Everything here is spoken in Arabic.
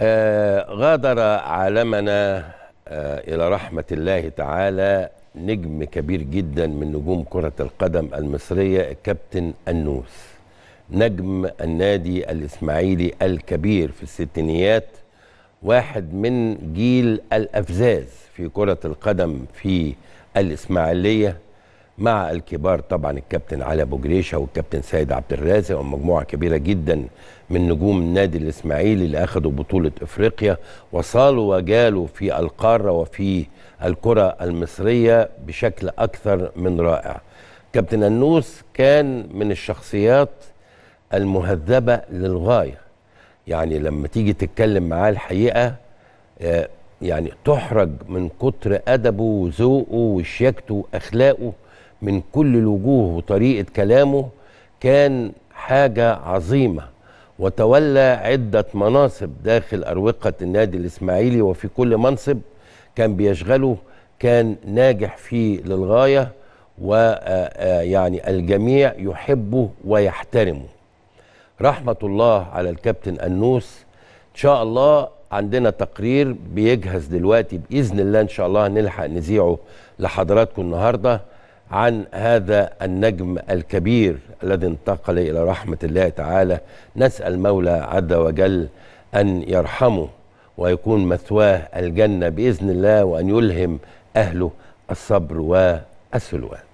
آه، غادر عالمنا آه، إلى رحمة الله تعالى نجم كبير جدا من نجوم كرة القدم المصرية الكابتن النوس نجم النادي الإسماعيلي الكبير في الستينيات واحد من جيل الأفزاز في كرة القدم في الإسماعيلية مع الكبار طبعا الكابتن علي ابو جريشه والكابتن سيد عبد الرازق ومجموعه كبيره جدا من نجوم نادي الاسماعيلي اللي اخذوا بطوله افريقيا وصالوا وجالوا في القاره وفي الكره المصريه بشكل اكثر من رائع. كابتن النوس كان من الشخصيات المهذبه للغايه. يعني لما تيجي تتكلم معاه الحقيقه آه، يعني تحرج من كتر ادبه وذوقه وشياكته واخلاقه من كل الوجوه وطريقه كلامه كان حاجه عظيمه وتولى عده مناصب داخل اروقه النادي الاسماعيلي وفي كل منصب كان بيشغله كان ناجح فيه للغايه ويعني آه، آه، الجميع يحبه ويحترمه رحمه الله على الكابتن انوس ان شاء الله عندنا تقرير بيجهز دلوقتي باذن الله ان شاء الله هنلحق نذيعه لحضراتكم النهارده عن هذا النجم الكبير الذي انتقل إلى رحمة الله تعالى نسأل مولى عز وجل أن يرحمه ويكون مثواه الجنة بإذن الله وأن يلهم أهله الصبر والسلوان